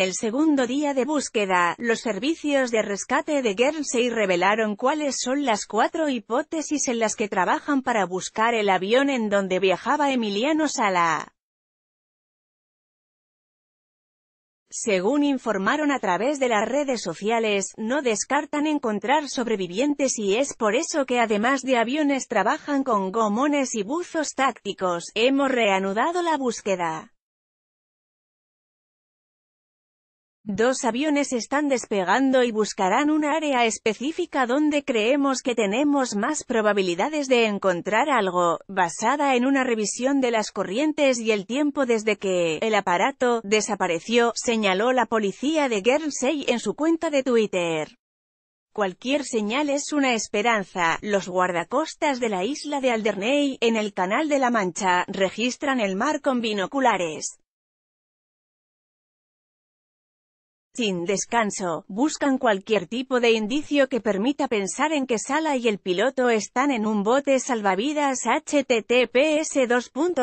En el segundo día de búsqueda, los servicios de rescate de Guernsey revelaron cuáles son las cuatro hipótesis en las que trabajan para buscar el avión en donde viajaba Emiliano Sala. Según informaron a través de las redes sociales, no descartan encontrar sobrevivientes y es por eso que además de aviones trabajan con gomones y buzos tácticos, hemos reanudado la búsqueda. Dos aviones están despegando y buscarán un área específica donde creemos que tenemos más probabilidades de encontrar algo, basada en una revisión de las corrientes y el tiempo desde que el aparato desapareció, señaló la policía de Guernsey en su cuenta de Twitter. Cualquier señal es una esperanza. Los guardacostas de la isla de Alderney, en el Canal de la Mancha, registran el mar con binoculares. sin descanso, buscan cualquier tipo de indicio que permita pensar en que Sala y el piloto están en un bote salvavidas https t.co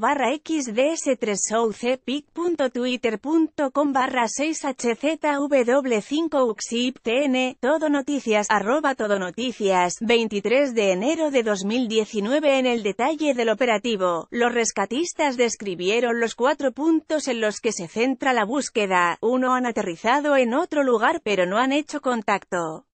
barra xds3soucepic.twitter.com barra 6hzw5uxiptn, todo noticias, arroba todo noticias, 23 de enero de 2019 en el detalle del operativo, los rescatistas describieron los cuatro puntos en los que se centra la búsqueda búsqueda, uno han aterrizado en otro lugar pero no han hecho contacto.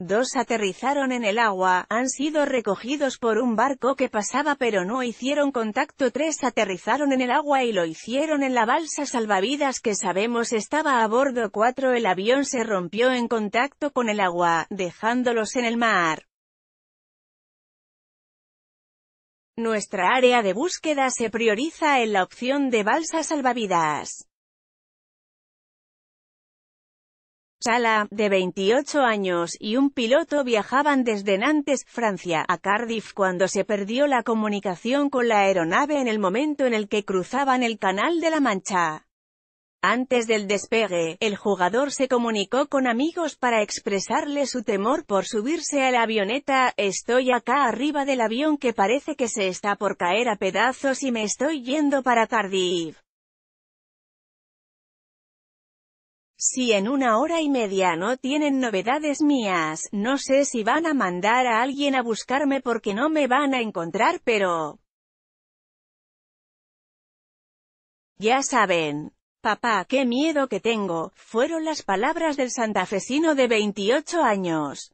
Dos aterrizaron en el agua, han sido recogidos por un barco que pasaba pero no hicieron contacto. Tres aterrizaron en el agua y lo hicieron en la balsa salvavidas que sabemos estaba a bordo. Cuatro el avión se rompió en contacto con el agua, dejándolos en el mar. Nuestra área de búsqueda se prioriza en la opción de balsa salvavidas. Sala, de 28 años, y un piloto viajaban desde Nantes, Francia, a Cardiff cuando se perdió la comunicación con la aeronave en el momento en el que cruzaban el Canal de la Mancha. Antes del despegue, el jugador se comunicó con amigos para expresarle su temor por subirse a la avioneta, estoy acá arriba del avión que parece que se está por caer a pedazos y me estoy yendo para Cardiff. Si en una hora y media no tienen novedades mías, no sé si van a mandar a alguien a buscarme porque no me van a encontrar pero... Ya saben. Papá, qué miedo que tengo, fueron las palabras del santafesino de 28 años.